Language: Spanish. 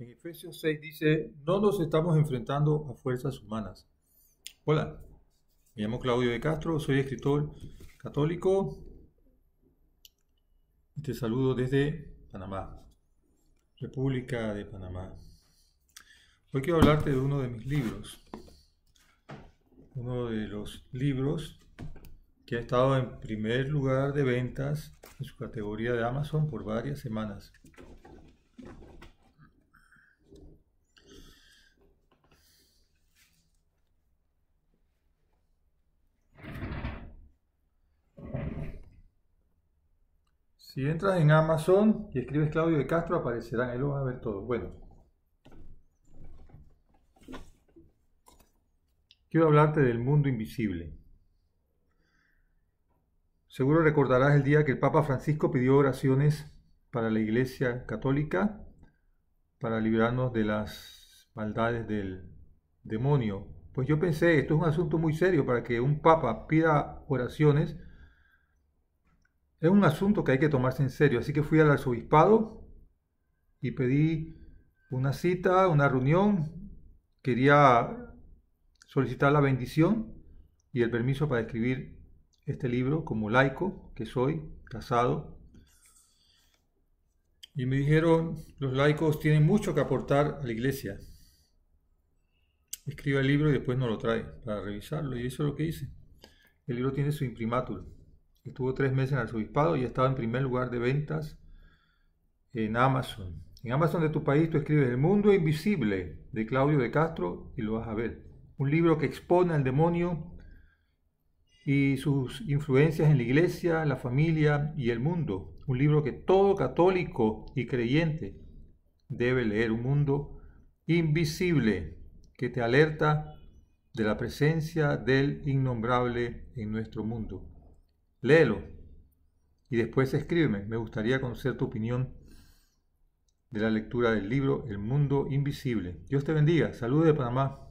En Efesios 6 dice, no nos estamos enfrentando a fuerzas humanas. Hola, me llamo Claudio de Castro, soy escritor católico te saludo desde Panamá, República de Panamá. Hoy quiero hablarte de uno de mis libros, uno de los libros que ha estado en primer lugar de ventas en su categoría de Amazon por varias semanas. Si entras en Amazon y escribes Claudio de Castro, aparecerán, ahí lo vas a ver todo. Bueno. Quiero hablarte del mundo invisible. Seguro recordarás el día que el Papa Francisco pidió oraciones para la Iglesia Católica, para librarnos de las maldades del demonio. Pues yo pensé, esto es un asunto muy serio para que un Papa pida oraciones es un asunto que hay que tomarse en serio. Así que fui al arzobispado y pedí una cita, una reunión. Quería solicitar la bendición y el permiso para escribir este libro como laico que soy, casado. Y me dijeron, los laicos tienen mucho que aportar a la iglesia. Escribe el libro y después nos lo trae para revisarlo. Y eso es lo que hice. El libro tiene su imprimatur. Estuvo tres meses en el arzobispado y estaba en primer lugar de ventas en Amazon. En Amazon de tu país tú escribes El mundo invisible de Claudio de Castro y lo vas a ver. Un libro que expone al demonio y sus influencias en la iglesia, la familia y el mundo. Un libro que todo católico y creyente debe leer. Un mundo invisible que te alerta de la presencia del innombrable en nuestro mundo. Léelo y después escríbeme. Me gustaría conocer tu opinión de la lectura del libro El Mundo Invisible. Dios te bendiga. Saludos de Panamá.